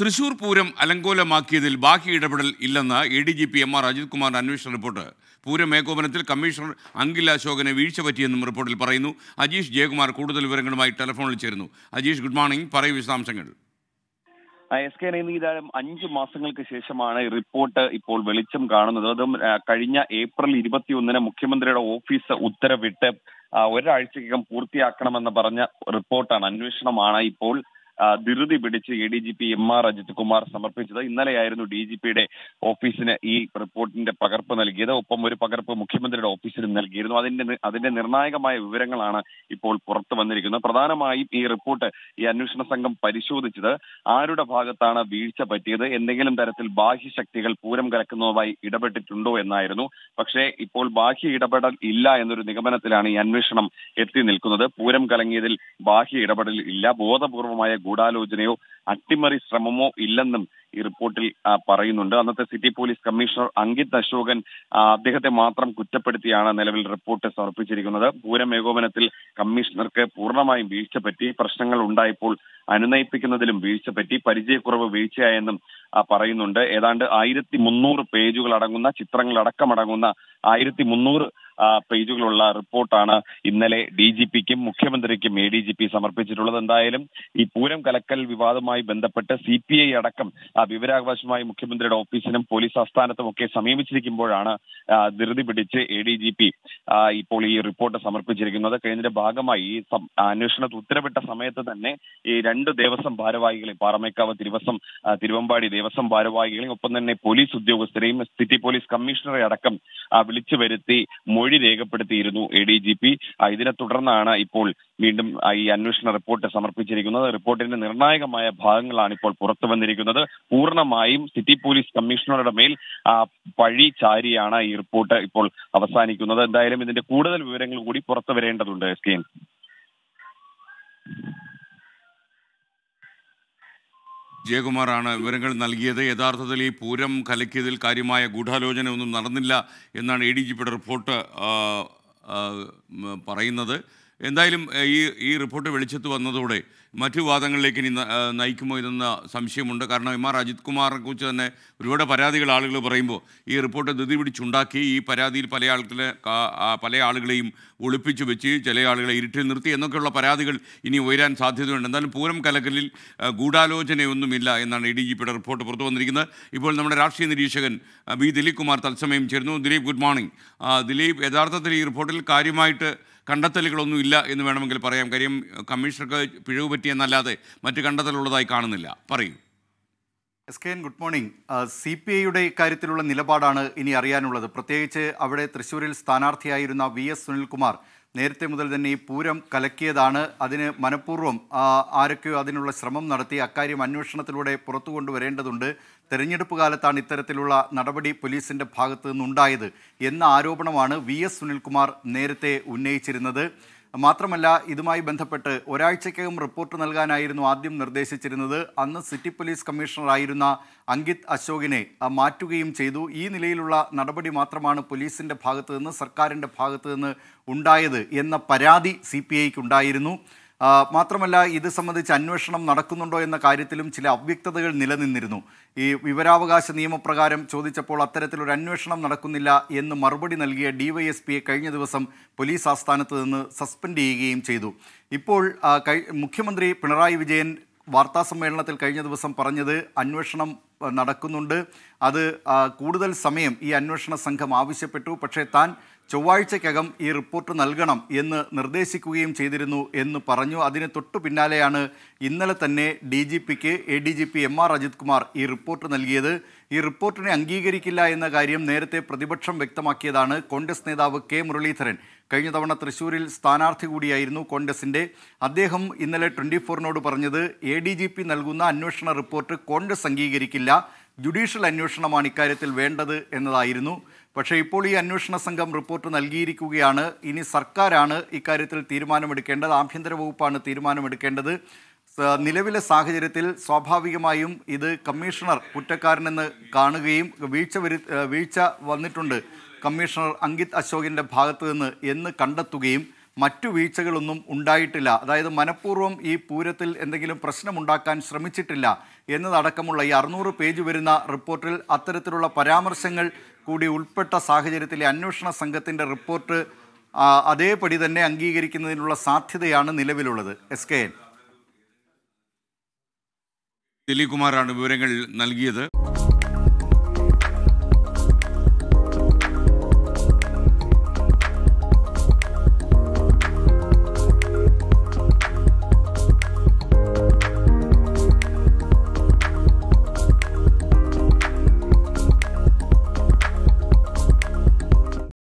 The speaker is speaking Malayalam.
തൃശൂർ പൂരം അലങ്കോലമാക്കിയതിൽ ബാക്കി ഇടപെടൽ ഇല്ലെന്ന് A D G P M R Ajith കുമാറിൻ്റെ അന്വേഷണ റിപ്പോർട്ട് പൂരം ഏകോപനത്തിൽ കമ്മീഷണർ അങ്കിൽ അശോകനെ വീഴ്ച പറ്റിയെന്നും റിപ്പോർട്ടിൽ പറയുന്നു അജീഷ് ജയകുമാർ കൂടുതൽ വിവരങ്ങളുമായി ടെലിഫോണിൽ ചേരുന്നു അജീഷ് ഗുഡ് മോർണിംഗ് പറയൂ വിശദാംശങ്ങൾ എസ് കെ നീതാരം അഞ്ച് മാസങ്ങൾക്ക് ശേഷമാണ് റിപ്പോർട്ട് ഇപ്പോൾ വെളിച്ചം കാണുന്നത് അതും കഴിഞ്ഞ ഏപ്രിൽ ഇരുപത്തിയൊന്നിന് മുഖ്യമന്ത്രിയുടെ ഓഫീസ് ഉത്തരവിട്ട് ഒരാഴ്ചക്കകം പൂർത്തിയാക്കണമെന്ന് പറഞ്ഞ റിപ്പോർട്ടാണ് അന്വേഷണമാണ് ഇപ്പോൾ ധൃതി പിടിച്ച് A D G P M R Ajith Kumar സമർപ്പിച്ചത് ഇന്നലെയായിരുന്നു ഡി ജി പിയുടെ ഓഫീസിന് ഈ റിപ്പോർട്ടിന്റെ പകർപ്പ് നൽകിയത് ഒപ്പം ഒരു പകർപ്പ് മുഖ്യമന്ത്രിയുടെ ഓഫീസിനും നൽകിയിരുന്നു അതിന്റെ അതിന്റെ നിർണായകമായ വിവരങ്ങളാണ് ഇപ്പോൾ പുറത്തു വന്നിരിക്കുന്നത് പ്രധാനമായും ഈ റിപ്പോർട്ട് ഈ അന്വേഷണ സംഘം പരിശോധിച്ചത് ആരുടെ ഭാഗത്താണ് വീഴ്ച പറ്റിയത് എന്തെങ്കിലും തരത്തിൽ ബാഹ്യ ശക്തികൾ പൂരം കലക്കുന്നതുമായി ഇടപെട്ടിട്ടുണ്ടോ എന്നായിരുന്നു പക്ഷേ ഇപ്പോൾ ബാഹ്യ ഇടപെടൽ ഇല്ല എന്നൊരു നിഗമനത്തിലാണ് ഈ അന്വേഷണം എത്തി നിൽക്കുന്നത് പൂരം കലങ്ങിയതിൽ ബാഹ്യ ഇടപെടൽ ഇല്ല ബോധപൂർവമായ ഗൂഢാലോചനയോ അട്ടിമറി ശ്രമമോ ഇല്ലെന്നും ഈ റിപ്പോർട്ടിൽ പറയുന്നുണ്ട് അന്നത്തെ city police commissioner Ankit Ashokan അദ്ദേഹത്തെ മാത്രം കുറ്റപ്പെടുത്തിയാണ് നിലവിൽ റിപ്പോർട്ട് സമർപ്പിച്ചിരിക്കുന്നത് പൂരം ഏകോപനത്തിൽ കമ്മീഷണർക്ക് പൂർണ്ണമായും വീഴ്ച പറ്റി പ്രശ്നങ്ങൾ ഉണ്ടായപ്പോൾ അനുനയിപ്പിക്കുന്നതിലും വീഴ്ച പറ്റി പരിചയക്കുറവ് വീഴ്ചയായെന്നും പറയുന്നുണ്ട് ഏതാണ്ട് ആയിരത്തി മുന്നൂറ് പേജുകൾ അടങ്ങുന്ന ചിത്രങ്ങൾ അടക്കമടങ്ങുന്ന ആയിരത്തി മുന്നൂറ് പേജുകളുള്ള റിപ്പോർട്ടാണ് ഇന്നലെ ഡി ജി പിക്കും മുഖ്യമന്ത്രിക്കും എ ഡി ജി പി സമർപ്പിച്ചിട്ടുള്ളത് എന്തായാലും ഈ പൂരം കലക്കൽ വിവാദവുമായി ബന്ധപ്പെട്ട് സി പി ഐ അടക്കം വിവരാവകാശമായി മുഖ്യമന്ത്രിയുടെ ഓഫീസിനും പോലീസ് ആസ്ഥാനത്തും ഒക്കെ സമീപിച്ചിരിക്കുമ്പോഴാണ് ധൃതി പിടിച്ച് എ ഡി ജി പി ഇപ്പോൾ ഈ റിപ്പോർട്ട് സമർപ്പിച്ചിരിക്കുന്നത് കഴിഞ്ഞതിന്റെ ഭാഗമായി ഈ അന്വേഷണത്തിൽ ഉത്തരവിട്ട സമയത്ത് തന്നെ ഈ രണ്ട് ദേവസ്വം ഭാരവാഹികളെ പാറമേക്കാവ് തിരുവസം തിരുവമ്പാടി ദേവസ്വം ഭാരവാഹികളെയും ഒപ്പം തന്നെ പോലീസ് ഉദ്യോഗസ്ഥരെയും സിറ്റി പോലീസ് കമ്മീഷണറെ അടക്കം വിളിച്ചു വരുത്തി മൊഴി രേഖപ്പെടുത്തിയിരുന്നു എ ഡി ജി പി ഇതിനെ തുടർന്നാണ് ഇപ്പോൾ വീണ്ടും ഈ അന്വേഷണ റിപ്പോർട്ട് സമർപ്പിച്ചിരിക്കുന്നത് റിപ്പോർട്ടിന്റെ നിർണായകമായ ഭാഗങ്ങളാണ് ഇപ്പോൾ പുറത്തു വന്നിരിക്കുന്നത് പൂർണ്ണമായും സിറ്റി പോലീസ് കമ്മീഷണറുടെ മേൽ പഴി ചാരിയാണ് ഈ റിപ്പോർട്ട് ഇപ്പോൾ അവസാനിക്കുന്നത് എന്തായാലും ഇതിന്റെ കൂടുതൽ വിവരങ്ങൾ കൂടി പുറത്തു വരേണ്ടതുണ്ട് എസ് കെ ജയകുമാറാണ് വിവരങ്ങൾ നൽകിയത് യഥാർത്ഥത്തിൽ ഈ പൂരം കലക്കിയതിൽ കാര്യമായ ഗൂഢാലോചന ഒന്നും നടന്നില്ല എന്നാണ് എ ഡി ജിപിയുടെ റിപ്പോർട്ട് പറയുന്നത് എന്തായാലും ഈ ഈ റിപ്പോർട്ട് വെളിച്ചത്ത് വന്നതോടെ മറ്റു വാദങ്ങളിലേക്ക് ഇനി നയിക്കുമോ ഇതെന്ന സംശയമുണ്ട് കാരണം എം ആർ അജിത് കുമാറിനെ കുറിച്ച് തന്നെ ഒരുപാട് പരാതികൾ ആളുകൾ പറയുമ്പോൾ ഈ റിപ്പോർട്ട് ധൃതി പിടിച്ചുണ്ടാക്കി ഈ പരാതിയിൽ പല ആളുകളെ പല ആളുകളെയും ഒളിപ്പിച്ചു വെച്ച് ചില ആളുകളെ ഇരുട്ടിൽ നിർത്തി എന്നൊക്കെയുള്ള പരാതികൾ ഇനി ഉയരാൻ സാധ്യതയുണ്ട് എന്നാലും പൂരം കലക്കലിൽ ഗൂഢാലോചനയൊന്നുമില്ല എന്നാണ് ഇ ഡി ജി പിയുടെ റിപ്പോർട്ട് പുറത്തു വന്നിരിക്കുന്നത് ഇപ്പോൾ നമ്മുടെ രാഷ്ട്രീയ നിരീക്ഷകൻ ബി ദിലീപ് കുമാർ തത്സമയം ചേരുന്നു ദിലീപ് ഗുഡ് മോർണിംഗ് ദിലീപ് യഥാർത്ഥത്തിൽ ഈ റിപ്പോർട്ടിൽ കാര്യമായിട്ട് കണ്ടെത്തലുകളൊന്നും ഇല്ല എന്ന് വേണമെങ്കിൽ പറയാം കാര്യം കമ്മീഷണർക്ക് പിഴവ് പറ്റിയെന്നല്ലാതെ മറ്റ് കണ്ടെത്തലുള്ളതായി കാണുന്നില്ല പറയൂ S K N good morning C P ഐയുടെ കാര്യത്തിലുള്ള നിലപാടാണ് ഇനി അറിയാനുള്ളത് പ്രത്യേകിച്ച് അവിടെ തൃശ്ശൂരിൽ സ്ഥാനാർത്ഥിയായിരുന്ന വി എസ് സുനിൽകുമാർ നേരത്തെ മുതൽ തന്നെ ഈ പൂരം കലക്കിയതാണ് അതിന് മനഃപൂർവ്വം ആരൊക്കെയോ അതിനുള്ള ശ്രമം നടത്തി അക്കാര്യം അന്വേഷണത്തിലൂടെ പുറത്തു കൊണ്ടുവരേണ്ടതുണ്ട് തെരഞ്ഞെടുപ്പ് കാലത്താണ് ഇത്തരത്തിലുള്ള നടപടി പോലീസിൻ്റെ ഭാഗത്തു നിന്നുണ്ടായത് എന്ന ആരോപണമാണ് വി എസ് സുനിൽകുമാർ നേരത്തെ ഉന്നയിച്ചിരുന്നത് മാത്രമല്ല ഇതുമായി ബന്ധപ്പെട്ട് ഒരാഴ്ചക്കകം റിപ്പോർട്ട് നൽകാനായിരുന്നു ആദ്യം നിർദ്ദേശിച്ചിരുന്നത് അന്ന് സിറ്റി പോലീസ് കമ്മീഷണറായിരുന്ന അങ്കിത് അശോകിനെ മാറ്റുകയും ചെയ്തു ഈ നിലയിലുള്ള നടപടി മാത്രമാണ് പോലീസിൻ്റെ ഭാഗത്തു നിന്ന് സർക്കാരിൻ്റെ ഭാഗത്തു നിന്ന് ഉണ്ടായത് എന്ന പരാതി സി പി ഐക്കുണ്ടായിരുന്നു ഉണ്ടായിരുന്നു മാത്രമല്ല ഇത് സംബന്ധിച്ച് അന്വേഷണം നടക്കുന്നുണ്ടോ എന്ന കാര്യത്തിലും ചില അവ്യക്തതകൾ നിലനിന്നിരുന്നു ഈ വിവരാവകാശ നിയമപ്രകാരം ചോദിച്ചപ്പോൾ അത്തരത്തിലൊരു അന്വേഷണം നടക്കുന്നില്ല എന്ന് മറുപടി നൽകിയ ഡിവൈഎസ്പിയെ കഴിഞ്ഞ ദിവസം പോലീസ് ആസ്ഥാനത്ത് നിന്ന് സസ്പെൻഡ് ചെയ്യുകയും ചെയ്തു ഇപ്പോൾ മുഖ്യമന്ത്രി പിണറായി വിജയൻ വാർത്താ സമ്മേളനത്തിൽ കഴിഞ്ഞ ദിവസം പറഞ്ഞത് അന്വേഷണം നടക്കുന്നുണ്ട് അത് കൂടുതൽ സമയം ഈ അന്വേഷണ സംഘം ആവശ്യപ്പെട്ടു പക്ഷേ താൻ ചൊവ്വാഴ്ചയ്ക്കകം ഈ റിപ്പോർട്ട് നൽകണം എന്ന് നിർദ്ദേശിക്കുകയും ചെയ്തിരുന്നു എന്ന് പറഞ്ഞു അതിന് തൊട്ടു പിന്നാലെയാണ് ഇന്നലെ തന്നെ ഡി ജി പിക്ക് A D G P M R Ajith Kumar ഈ റിപ്പോർട്ട് നൽകിയത് ഈ റിപ്പോർട്ടിനെ അംഗീകരിക്കില്ല എന്ന കാര്യം നേരത്തെ പ്രതിപക്ഷം വ്യക്തമാക്കിയതാണ് കോൺഗ്രസ് നേതാവ് കെ മുരളീധരൻ കഴിഞ്ഞ തവണ തൃശ്ശൂരിൽ സ്ഥാനാർത്ഥി കൂടിയായിരുന്നു കോൺഗ്രസിൻ്റെ അദ്ദേഹം ഇന്നലെ ട്വൻറ്റി ഫോറിനോട് പറഞ്ഞത് എ ഡി ജി പി നൽകുന്ന അന്വേഷണ റിപ്പോർട്ട് കോൺഗ്രസ് അംഗീകരിക്കില്ല ജുഡീഷ്യൽ അന്വേഷണമാണ് ഇക്കാര്യത്തിൽ വേണ്ടത് എന്നതായിരുന്നു പക്ഷേ ഇപ്പോൾ ഈ അന്വേഷണ സംഘം റിപ്പോർട്ട് നൽകിയിരിക്കുകയാണ് ഇനി സർക്കാരാണ് ഇക്കാര്യത്തിൽ തീരുമാനമെടുക്കേണ്ടത് ആഭ്യന്തര വകുപ്പാണ് തീരുമാനമെടുക്കേണ്ടത് നിലവിലെ സാഹചര്യത്തിൽ സ്വാഭാവികമായും ഇത് കമ്മീഷണർ കുറ്റക്കാരനെന്ന് കാണുകയും വീഴ്ച വരു വീഴ്ച വന്നിട്ടുണ്ട് കമ്മീഷണർ അങ്കിത് അശോകിൻ്റെ ഭാഗത്തു നിന്ന് എന്ന് കണ്ടെത്തുകയും മറ്റു വീഴ്ചകളൊന്നും ഉണ്ടായിട്ടില്ല അതായത് മനഃപൂർവ്വം ഈ പൂരത്തിൽ എന്തെങ്കിലും പ്രശ്നമുണ്ടാക്കാൻ ശ്രമിച്ചിട്ടില്ല എന്നതടക്കമുള്ള ഈ അറുന്നൂറ് പേജ് വരുന്ന റിപ്പോർട്ടിൽ അത്തരത്തിലുള്ള പരാമർശങ്ങൾ കൂടി ഉൾപ്പെട്ട സാഹചര്യത്തിൽ അന്വേഷണ സംഘത്തിൻ്റെ റിപ്പോർട്ട് അതേപടി തന്നെ അംഗീകരിക്കുന്നതിനുള്ള സാധ്യതയാണ് നിലവിലുള്ളത് എസ് കെ എൻ ദിലീപ് കുമാറാണ് വിവരങ്ങൾ നൽകിയത്